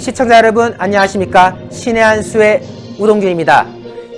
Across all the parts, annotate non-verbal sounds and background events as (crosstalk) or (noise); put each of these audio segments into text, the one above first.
시청자 여러분 안녕하십니까 신의 한수의 우동균입니다.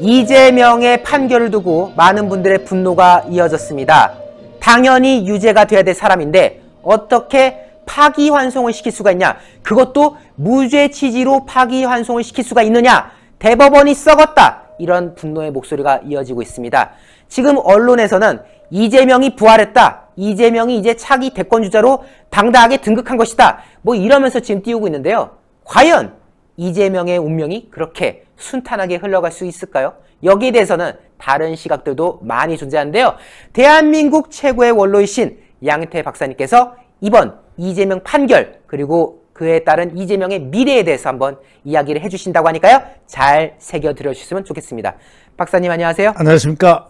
이재명의 판결을 두고 많은 분들의 분노가 이어졌습니다. 당연히 유죄가 돼야 될 사람인데 어떻게 파기환송을 시킬 수가 있냐 그것도 무죄 취지로 파기환송을 시킬 수가 있느냐 대법원이 썩었다 이런 분노의 목소리가 이어지고 있습니다. 지금 언론에서는 이재명이 부활했다. 이재명이 이제 차기 대권주자로 당당하게 등극한 것이다. 뭐 이러면서 지금 띄우고 있는데요. 과연 이재명의 운명이 그렇게 순탄하게 흘러갈 수 있을까요? 여기에 대해서는 다른 시각들도 많이 존재하는데요. 대한민국 최고의 원로이신 양태 박사님께서 이번 이재명 판결 그리고 그에 따른 이재명의 미래에 대해서 한번 이야기를 해주신다고 하니까요. 잘 새겨들어 주셨으면 좋겠습니다. 박사님 안녕하세요. 안녕하십니까.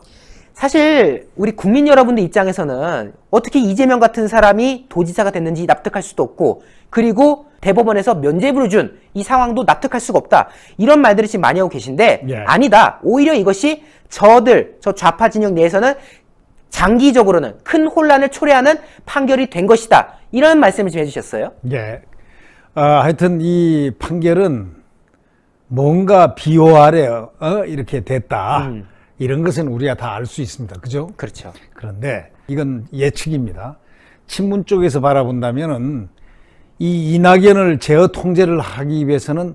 사실 우리 국민 여러분들 입장에서는 어떻게 이재명 같은 사람이 도지사가 됐는지 납득할 수도 없고 그리고 대법원에서 면죄부를 준 이 상황도 납득할 수가 없다. 이런 말들을 지금 많이 하고 계신데 예. 아니다. 오히려 이것이 저들, 저 좌파 진영 내에서는 장기적으로는 큰 혼란을 초래하는 판결이 된 것이다. 이런 말씀을 좀 해주셨어요. 예. 어, 하여튼 이 판결은 뭔가 비호 아래 어? 이렇게 됐다. 음. 이런 것은 우리가 다 알 수 있습니다. 그죠? 그렇죠. 그런데 이건 예측입니다. 친문 쪽에서 바라본다면은 이 이낙연을 제어 통제를 하기 위해서는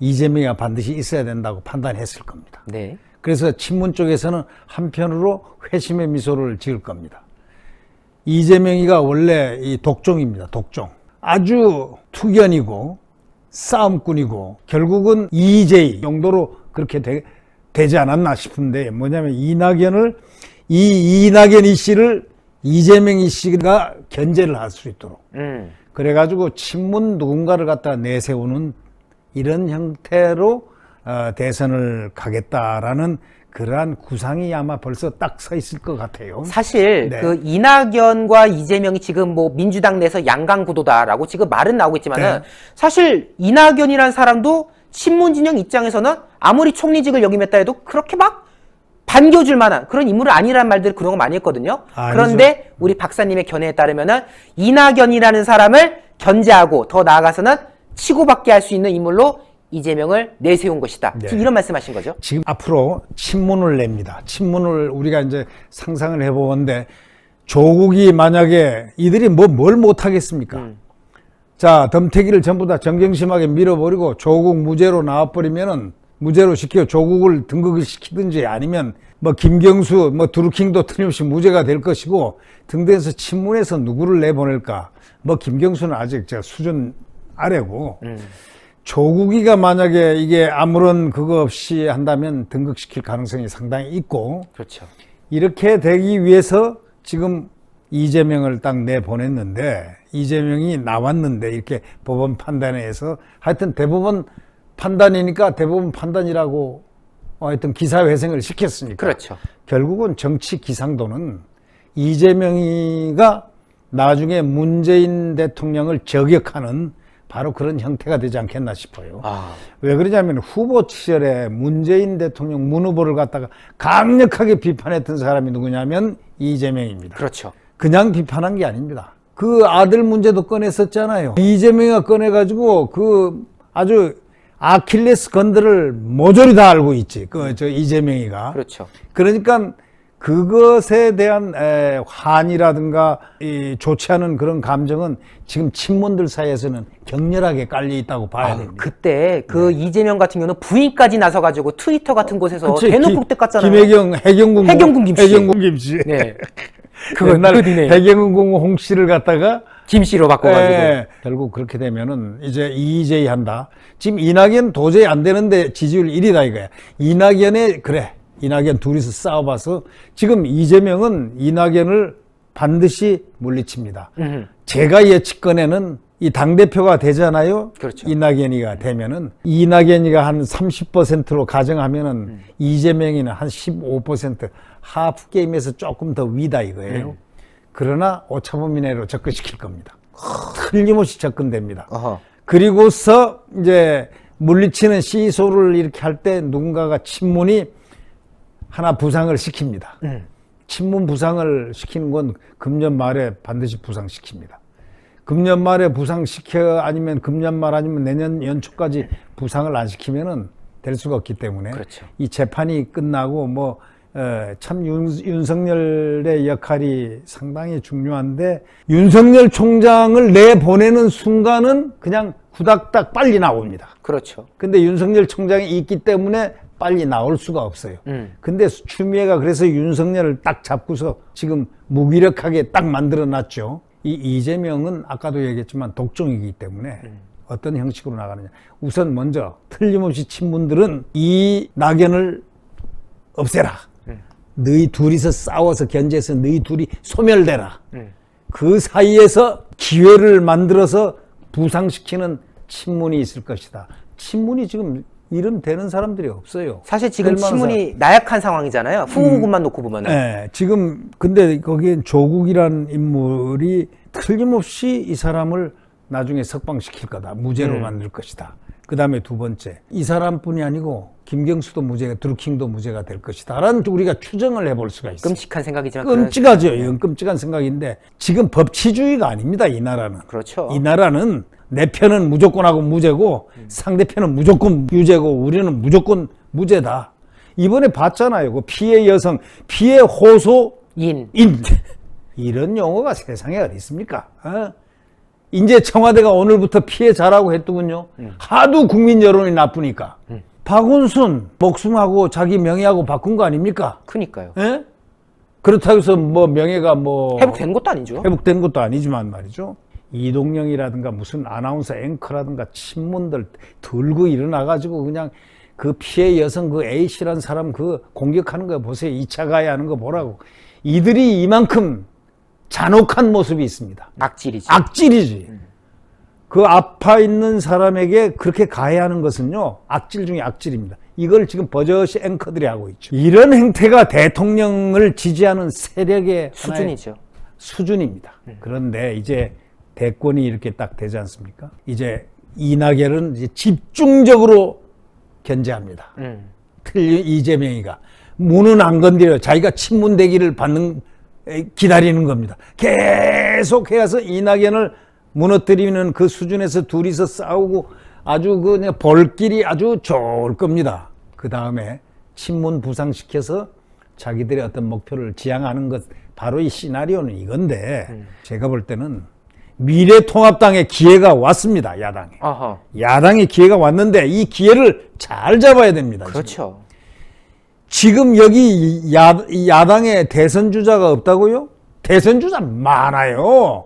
이재명이 반드시 있어야 된다고 판단했을 겁니다. 네. 그래서 친문 쪽에서는 한편으로 회심의 미소를 지을 겁니다. 이재명이가 원래 이 독종입니다. 독종. 아주 투견이고 싸움꾼이고 결국은 이재 용도로 그렇게 되, 되지 않았나 싶은데 뭐냐면 이낙연을 이 이낙연 이 씨를 이재명 이 씨가 견제를 할 수 있도록 음. 그래가지고 친문 누군가를 갖다 내세우는 이런 형태로 어, 대선을 가겠다라는 그러한 구상이 아마 벌써 딱 서 있을 것 같아요. 사실 네. 그 이낙연과 이재명이 지금 뭐 민주당 내에서 양강 구도다라고 지금 말은 나오고 있지만은 네. 사실 이낙연이란 사람도 친문 진영 입장에서는 아무리 총리직을 역임했다 해도 그렇게 막 반겨줄 만한 그런 인물은 아니란 말들 그런 거 많이 했거든요. 아, 그런데 우리 박사님의 견해에 따르면은 이낙연이라는 사람을 견제하고 더 나아가서는 치고받게 할 수 있는 인물로 이재명을 내세운 것이다. 네. 이런 말씀하신 거죠. 지금 앞으로 친문을 냅니다. 친문을 우리가 이제 상상을 해보는데 조국이 만약에 이들이 뭐 뭘 못하겠습니까? 음. 자 덤태기를 전부 다 정경심하게 밀어버리고 조국 무죄로 나와버리면은 무죄로 시켜 조국을 등극을 시키든지 아니면 뭐 김경수 뭐 두루킹도 틀림없이 무죄가 될 것이고 등대에서 친문에서 누구를 내보낼까 뭐 김경수는 아직 제가 수준 아래고 음. 조국이가 만약에 이게 아무런 그거 없이 한다면 등극시킬 가능성이 상당히 있고 그렇죠. 이렇게 되기 위해서 지금 이재명을 딱 내보냈는데 이재명이 나왔는데 이렇게 법원 판단에 의해서 하여튼 대법원 판단이니까 대부분 판단이라고 하여튼 기사회생을 시켰으니까. 그렇죠. 결국은 정치 기상도는 이재명이가 나중에 문재인 대통령을 저격하는 바로 그런 형태가 되지 않겠나 싶어요. 아. 왜 그러냐면 후보 시절에 문재인 대통령 문 후보를 갖다가 강력하게 비판했던 사람이 누구냐면 이재명입니다. 그렇죠. 그냥 비판한 게 아닙니다. 그 아들 문제도 꺼냈었잖아요. 이재명이가 꺼내가지고 그 아주 아킬레스 건들을 모조리 다 알고 있지. 그 저 이재명이가. 그렇죠. 그러니까 그것에 대한 에, 환이라든가이 좋지 않은 그런 감정은 지금 친문들 사이에서는 격렬하게 깔려 있다고 봐야 아, 됩니다. 그때 그 네. 이재명 같은 경우는 부인까지 나서가지고 트위터 같은 어, 곳에서 그치, 대놓고 때 뜻같잖아요. 김혜경 해경군 해경군 김씨. 해경군 김씨. 네. (laughs) 그거 날그뒤 해경군 홍 씨를 갖다가 김씨로 바꿔가지고 예, 결국 그렇게 되면은 이제 이재희 한다. 지금 이낙연 도저히 안 되는데 지지율 1위다 이거야. 이낙연의 그래. 이낙연 둘이서 싸워봐서 지금 이재명은 이낙연을 반드시 물리칩니다. 음흠. 제가 예측건에는 이 당대표가 되잖아요. 그렇죠. 이낙연이가 되면은 이낙연이가 한 30%로 가정하면은 음. 이재명이는 한 15% 하프 게임에서 조금 더 위다 이거예요. 음. 그러나 오차범위내로 접근시킬 겁니다. 틀림없이 접근됩니다. 아하. 그리고서 이제 물리치는 시소를 이렇게 할 때 누군가가 친문이 하나 부상을 시킵니다. 음. 친문 부상을 시키는 건 금년 말에 반드시 부상시킵니다. 금년 말에 부상시켜 아니면 금년 말 아니면 내년 연초까지 부상을 안 시키면은 될 수가 없기 때문에 그렇죠. 이 재판이 끝나고 뭐 예, 참 윤, 석열의 역할이 상당히 중요한데 윤석열 총장을 내보내는 순간은 그냥 구닥닥 빨리 나옵니다. 그렇죠. 근데 윤석열 총장이 있기 때문에 빨리 나올 수가 없어요. 음. 근데 추미애가 그래서 윤석열을 딱 잡고서 지금 무기력하게 딱 만들어 놨죠. 이 이재명은 아까도 얘기했지만 독종이기 때문에 음. 어떤 형식으로 나가느냐. 우선 먼저 틀림없이 친분들은 이 낙연을 없애라. 너희 둘이서 싸워서 견제해서 너희 둘이 소멸되라. 네. 그 사이에서 기회를 만들어서 부상시키는 친문이 있을 것이다. 친문이 지금 이름 되는 사람들이 없어요. 사실 지금 친문이 사람. 나약한 상황이잖아요. 후보군만 음, 놓고 보면. 네, 지금 근데 거기엔 조국이란 인물이 틀림없이 이 사람을 나중에 석방시킬 거다. 무죄로 음. 만들 것이다. 그 다음에 두 번째, 이 사람뿐이 아니고 김경수도 무죄가, 드루킹도 무죄가 될 것이다. 라는 우리가 추정을 해볼 수가 있어요. 끔찍한 생각이지만. 끔찍하죠. 이건 끔찍한 생각인데 지금 법치주의가 아닙니다. 이 나라는. 그렇죠. 이 나라는 내 편은 무조건 하고 무죄고 음. 상대편은 무조건 유죄고 우리는 무조건 무죄다. 이번에 봤잖아요. 그 피해 여성, 피해 호소. 인. 인. (laughs) 이런 용어가 세상에 어디 있습니까? 어? 이제 청와대가 오늘부터 피해자라고 했더군요. 음. 하도 국민 여론이 나쁘니까. 음. 박원순 목숨하고 자기 명예하고 바꾼 거 아닙니까? 그니까요. 예? 그렇다고 해서 뭐 명예가 뭐 회복된 것도 아니죠. 회복된 것도 아니지만 말이죠. 이동영이라든가 무슨 아나운서 앵커라든가 친문들 들고 일어나 가지고 그냥 그 피해 여성 그 A씨라는 사람 그 공격하는 거 보세요. 2차 가야 하는 거 보라고. 이들이 이만큼 잔혹한 모습이 있습니다. 악질이지. 악질이지. 음. 그 아파 있는 사람에게 그렇게 가해하는 것은요, 악질 중에 악질입니다. 이걸 지금 버젓이 앵커들이 하고 있죠. 이런 행태가 대통령을 지지하는 세력의 수준이죠. 수준입니다. 음. 그런데 이제 대권이 이렇게 딱 되지 않습니까? 이제 이낙연은 이제 집중적으로 견제합니다. 음. 틀린 이재명이가 문은 안 건드려 자기가 친문 대기를 받는 기다리는 겁니다. 계속해서 이낙연을 무너뜨리는 그 수준에서 둘이서 싸우고 아주 그 그냥 벌길이 아주 좋을 겁니다. 그 다음에 친문 부상시켜서 자기들의 어떤 목표를 지향하는 것 바로 이 시나리오는 이건데 음. 제가 볼 때는 미래통합당의 기회가 왔습니다 야당에 아하. 야당의 기회가 왔는데 이 기회를 잘 잡아야 됩니다. 그렇죠. 지금. 지금 여기 야, 야당에 대선주자가 없다고요? 대선주자 많아요.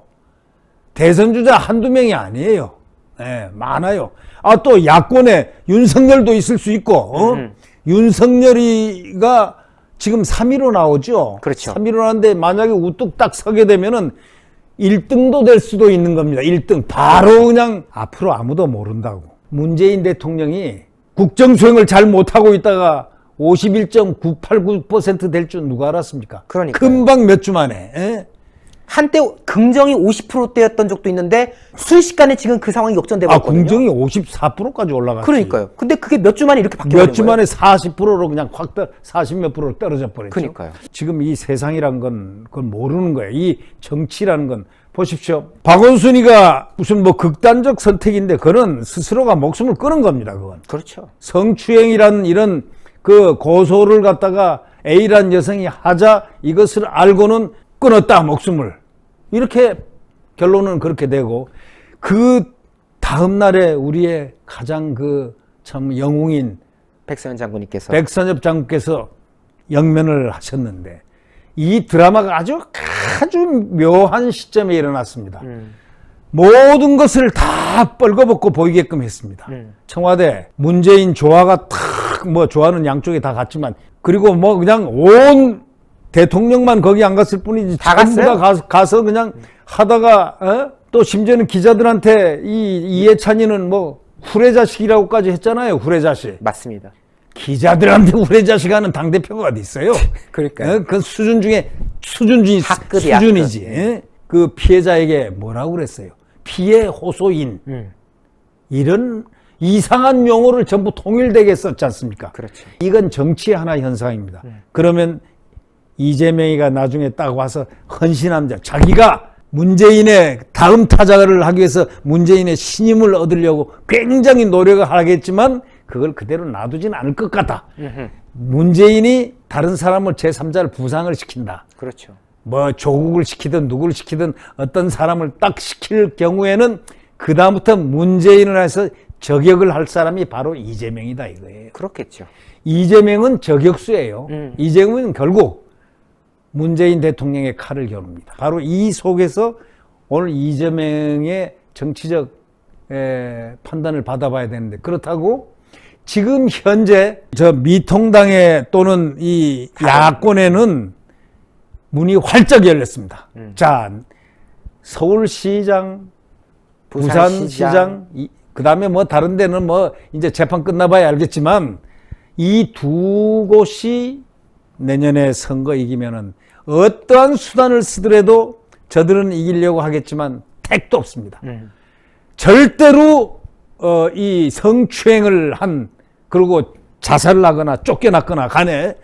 대선주자 한두 명이 아니에요. 네, 많아요. 아, 또 야권에 윤석열도 있을 수 있고, 어? 음. 음. 윤석열이가 지금 3위로 나오죠? 그렇죠. 3위로 나는데 만약에 우뚝 딱 서게 되면은 1등도 될 수도 있는 겁니다. 1등. 바로 그냥 앞으로 아무도 모른다고. 문재인 대통령이 국정 수행을 잘 못하고 있다가 51.989%될줄 누가 알았습니까? 그러니까 금방 몇 주 만에. 에? 예? 한때 긍정이 50%대였던 적도 있는데 순식간에 지금 그 상황이 역전돼 거든요 아, 긍정이 54%까지 올라갔지. 그러니까요. 근데 그게 몇 주 만에 이렇게 바뀌어 버린 몇주 만에 40%로 그냥 확 40몇 프로로 떨어져 버렸죠. 그러니까요. 지금 이 세상이란 건 그걸 모르는 거예요. 이 정치라는 건 보십시오. 박원순이가 무슨 뭐 극단적 선택인데 그는 스스로가 목숨을 끊은 겁니다. 그건. 그렇죠. 성추행이란 이런 그 고소를 갖다가 A란 여성이 하자 이것을 알고는 끊었다 목숨을 이렇게 결론은 그렇게 되고 그 다음 날에 우리의 가장 그 참 영웅인 백선엽 장군님께서 백선엽 장군께서 영면을 하셨는데 이 드라마가 아주 아주 묘한 시점에 일어났습니다. 음. 모든 것을 다 뻘거벗고 보이게끔 했습니다. 음. 청와대 문재인 조화가 탁뭐 좋아하는 양쪽에 다 갔지만 그리고 뭐 그냥 온 대통령만 거기 안 갔을 뿐이지 다 갔어요? 다 가서, 가서 그냥 하다가 어? 또 심지어는 기자들한테 이 이해찬이는 뭐 후레자식이라고까지 했잖아요. 후레자식. 맞습니다. 기자들한테 후레자식 하는 당 대표가 어디 있어요? (laughs) 그러니까. 어? 그 수준 중에 수준 중이 학급이 수준이지. 학급. 예. 그 피해자에게 뭐라고 그랬어요? 피해 호소인 음. 이런 이상한 용어를 전부 통일되게 썼지 않습니까? 그렇죠. 이건 정치의 하나 현상입니다. 네. 그러면 이재명이가 나중에 딱 와서 헌신한니다 자기가 문재인의 다음 타자를 하기 위해서 문재인의 신임을 얻으려고 굉장히 노력을 하겠지만 그걸 그대로 놔두진 않을 것 같다. 으흠. 문재인이 다른 사람을 제3자를 부상을 시킨다. 그렇죠. 뭐 조국을 시키든 누구를 시키든 어떤 사람을 딱 시킬 경우에는 그다음부터 문재인을 해서 저격을 할 사람이 바로 이재명이다 이거예요. 그렇겠죠. 이재명은 저격수예요. 음. 이재명은 결국 문재인 대통령의 칼을 겨룹니다 바로 이 속에서 오늘 이재명의 정치적 에, 판단을 받아봐야 되는데 그렇다고 지금 현재 저 미통당에 또는 이 야권에는 문이 활짝 열렸습니다. 음. 자, 서울시장, 부산시장, 부산시장 이, 그 다음에 뭐 다른 데는 뭐 이제 재판 끝나봐야 알겠지만 이 두 곳이 내년에 선거 이기면은 어떠한 수단을 쓰더라도 저들은 이기려고 하겠지만 택도 없습니다. 네. 절대로 어, 이 성추행을 한 그리고 자살을 하거나 쫓겨났거나 간에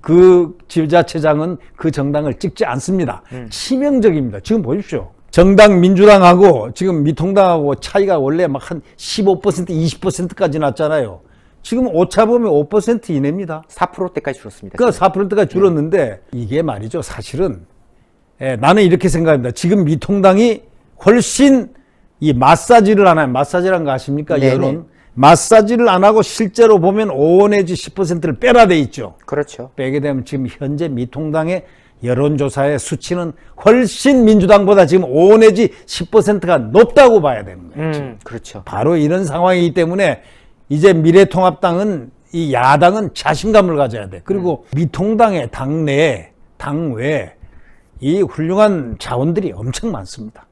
그 지자체장은 그 정당을 찍지 않습니다. 음. 치명적입니다. 지금 보십시오. 정당 민주당하고 지금 미통당하고 차이가 원래 막 한 15% 20%까지 났잖아요. 지금 오차 보면 5% 이내입니다. 4%대까지 줄었습니다. 그러니까 4%대까지 줄었는데 이게 말이죠. 사실은 예, 나는 이렇게 생각합니다. 지금 미통당이 훨씬 이 마사지를 안 하는 마사지란 거 아십니까? 네네. 여론 네. 마사지를 안 하고 실제로 보면 5 내지 10%를 빼라 돼 있죠. 그렇죠. 빼게 되면 지금 현재 미통당의 여론조사의 수치는 훨씬 민주당보다 지금 5 내지 10%가 높다고 봐야 되는 거예요. 음, 그렇죠. 바로 이런 상황이기 때문에 이제 미래통합당은 이 야당은 자신감을 가져야 돼. 그리고 음. 미통당의 당내당외이 훌륭한 자원들이 엄청 많습니다.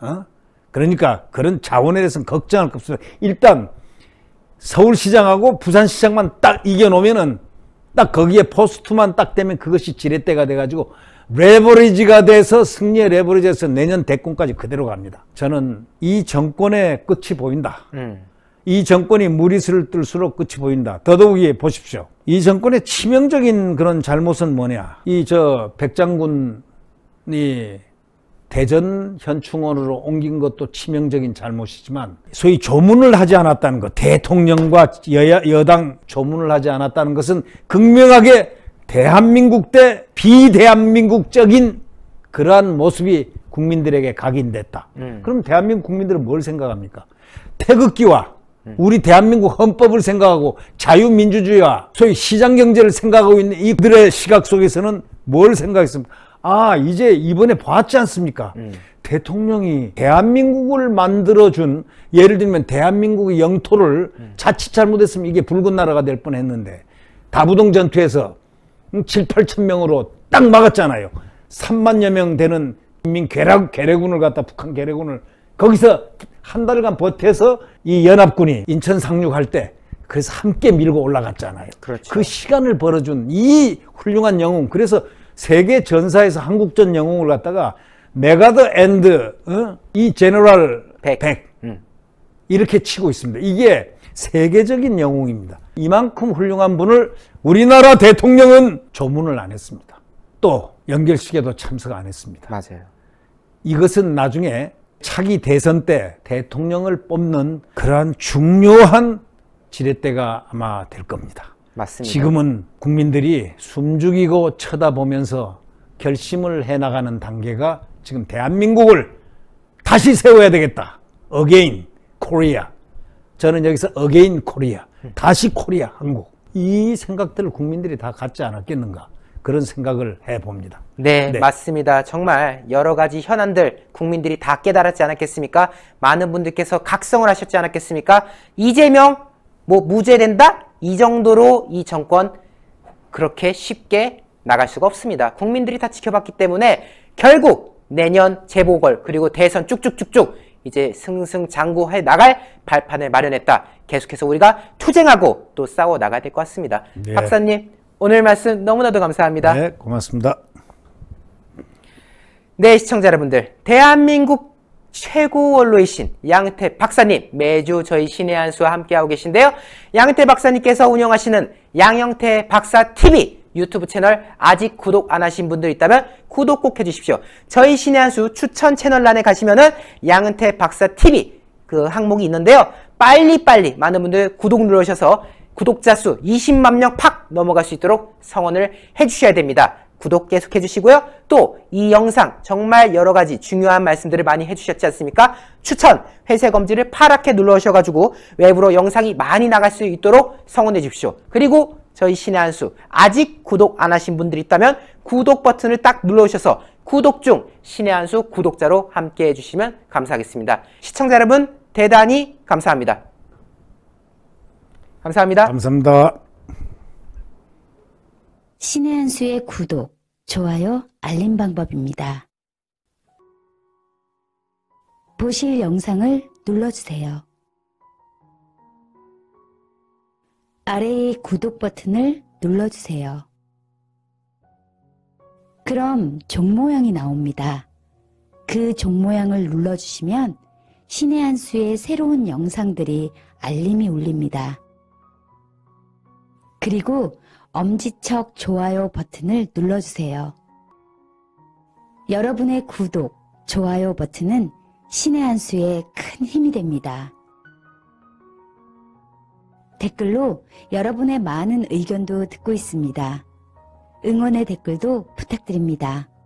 어? 그러니까 그런 자원에 대해서는 걱정할 것없습니 일단 서울시장하고 부산시장만 딱 이겨놓으면은 딱 거기에 포스트만 딱 되면 그것이 지렛대가 돼가지고 레버리지가 돼서 승리의 레버리지에서 내년 대권까지 그대로 갑니다. 저는 이 정권의 끝이 보인다. 음. 이 정권이 무리수를 뜰수록 끝이 보인다. 더더욱이 보십시오. 이 정권의 치명적인 그런 잘못은 뭐냐. 이 저 백장군이 대전 현충원으로 옮긴 것도 치명적인 잘못이지만 소위 조문을 하지 않았다는 것 대통령과 여야 여당 조문을 하지 않았다는 것은 극명하게 대한민국 대 비대한민국적인 그러한 모습이 국민들에게 각인됐다. 음. 그럼 대한민국 국민들은 뭘 생각합니까? 태극기와 음. 우리 대한민국 헌법을 생각하고 자유민주주의와 소위 시장경제를 생각하고 있는 이들의 시각 속에서는 뭘 생각했습니까? 아 이제 이번에 봤지 않습니까? 음. 대통령이 대한민국을 만들어준 예를 들면 대한민국의 영토를 음. 자칫 잘못했으면 이게 붉은 나라가 될 뻔했는데 다부동 전투에서 7, 음, 8천 명으로 딱 막았잖아요. 3만여 명 되는 인민 괴략 괴뢰군을 갖다 북한 괴뢰군을 거기서 한 달간 버텨서 이 연합군이 인천 상륙할 때 그래서 함께 밀고 올라갔잖아요. 그렇죠. 그 시간을 벌어준 이 훌륭한 영웅. 그래서 세계 전사에서 한국전 영웅을 갖다가 메가더 앤드 어? 이 제너럴 백, 0 음. 이렇게 치고 있습니다. 이게 세계적인 영웅입니다. 이만큼 훌륭한 분을 우리나라 대통령은 조문을 안 했습니다. 또 연결식에도 참석 안 했습니다. 맞아요. 이것은 나중에 차기 대선 때 대통령을 뽑는 그러한 중요한 지렛대가 아마 될 겁니다. 맞습니다. 지금은 국민들이 숨죽이고 쳐다보면서 결심을 해나가는 단계가 지금 대한민국을 다시 세워야 되겠다. 어게인 코리아. 저는 여기서 어게인 코리아. 다시 코리아 한국. 이 생각들을 국민들이 다 갖지 않았겠는가. 그런 생각을 해봅니다. 네, 네, 맞습니다. 정말 여러 가지 현안들 국민들이 다 깨달았지 않았겠습니까? 많은 분들께서 각성을 하셨지 않았겠습니까? 이재명 뭐 무죄된다? 이 정도로 이 정권 그렇게 쉽게 나갈 수가 없습니다. 국민들이 다 지켜봤기 때문에 결국 내년 재보궐 그리고 대선 쭉쭉쭉쭉 이제 승승장구해 나갈 발판을 마련했다. 계속해서 우리가 투쟁하고 또 싸워 나가야 될 것 같습니다. 네. 박사님 오늘 말씀 너무나도 감사합니다. 네, 고맙습니다. 네, 시청자 여러분들. 대한민국 최고 원로의 신 양태 박사님 매주 저희 신의 한 수와 함께하고 계신데요. 양태 박사님께서 운영하시는 양영태 박사 TV 유튜브 채널 아직 구독 안 하신 분들 있다면 구독 꼭 해주십시오. 저희 신의 한수 추천 채널란에 가시면은 양은태 박사 TV 그 항목이 있는데요. 빨리빨리 많은 분들 구독 눌러셔서 구독자 수 20만 명 팍 넘어갈 수 있도록 성원을 해주셔야 됩니다. 구독 계속 해주시고요. 또 이 영상 정말 여러 가지 중요한 말씀들을 많이 해주셨지 않습니까? 추천, 회색 검지를 파랗게 눌러주셔가지고 외부로 영상이 많이 나갈 수 있도록 성원해 주십시오. 그리고 저희 신의 한수 아직 구독 안 하신 분들이 있다면 구독 버튼을 딱 눌러주셔서 구독 중 신의 한수 구독자로 함께해 주시면 감사하겠습니다. 시청자 여러분 대단히 감사합니다. 감사합니다. 감사합니다. 신의 한 수의 구독, 좋아요, 알림 방법입니다. 보실 영상을 눌러주세요. 아래의 구독 버튼을 눌러주세요. 그럼 종 모양이 나옵니다. 그 종 모양을 눌러주시면 신의 한 수의 새로운 영상들이 알림이 울립니다. 그리고 엄지척 좋아요 버튼을 눌러주세요. 여러분의 구독, 좋아요 버튼은 신의 한 수에 큰 힘이 됩니다. 댓글로 여러분의 많은 의견도 듣고 있습니다. 응원의 댓글도 부탁드립니다.